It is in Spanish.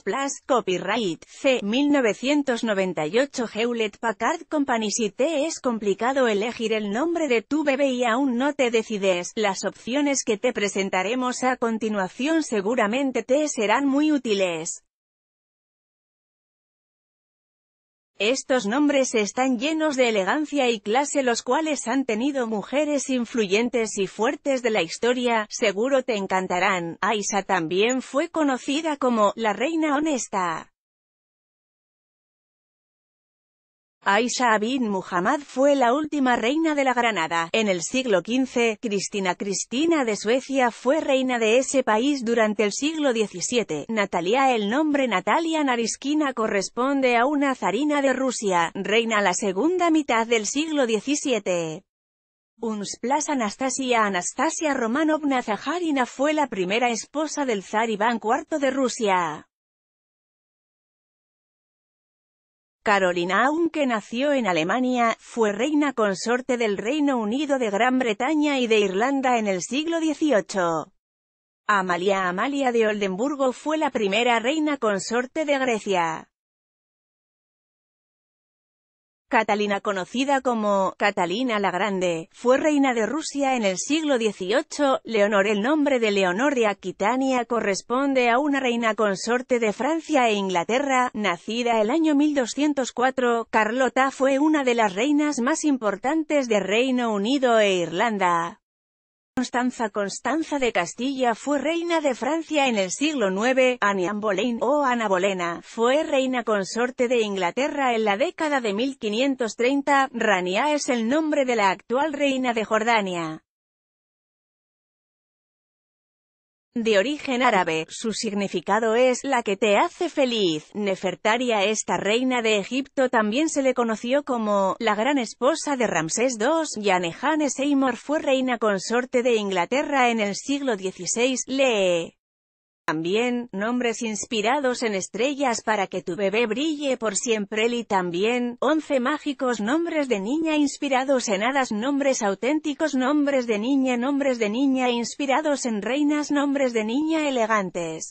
Plus Copyright, C. 1998 Hewlett Packard Company Si te es complicado elegir el nombre de tu bebé y aún no te decides, las opciones que te presentaremos a continuación seguramente te serán muy útiles. Estos nombres están llenos de elegancia y clase los cuales han tenido mujeres influyentes y fuertes de la historia, seguro te encantarán. Aisa también fue conocida como «la reina honesta». Aisha Abin Muhammad fue la última reina de la Granada. En el siglo XV, Cristina Cristina de Suecia fue reina de ese país durante el siglo XVII. Natalia El nombre Natalia Nariskina corresponde a una zarina de Rusia, reina la segunda mitad del siglo XVII. Unsplas Anastasia Anastasia Romanovna Zaharina fue la primera esposa del zar Iván IV de Rusia. Carolina aunque nació en Alemania, fue reina consorte del Reino Unido de Gran Bretaña y de Irlanda en el siglo XVIII. Amalia Amalia de Oldenburgo fue la primera reina consorte de Grecia. Catalina conocida como Catalina la Grande, fue reina de Rusia en el siglo XVIII. Leonor El nombre de Leonor de Aquitania corresponde a una reina consorte de Francia e Inglaterra, nacida el año 1204. Carlota fue una de las reinas más importantes de Reino Unido e Irlanda. Constanza Constanza de Castilla fue reina de Francia en el siglo IX, Anne Boleyn, o Ana Bolena, fue reina consorte de Inglaterra en la década de 1530, Rania es el nombre de la actual reina de Jordania. De origen árabe, su significado es «la que te hace feliz». Nefertaria esta reina de Egipto también se le conoció como «la gran esposa de Ramsés II». Yanehane Seymour fue reina consorte de Inglaterra en el siglo XVI. Lee también, nombres inspirados en estrellas para que tu bebé brille por siempre Y también, 11 mágicos nombres de niña inspirados en hadas nombres auténticos nombres de niña nombres de niña inspirados en reinas nombres de niña elegantes.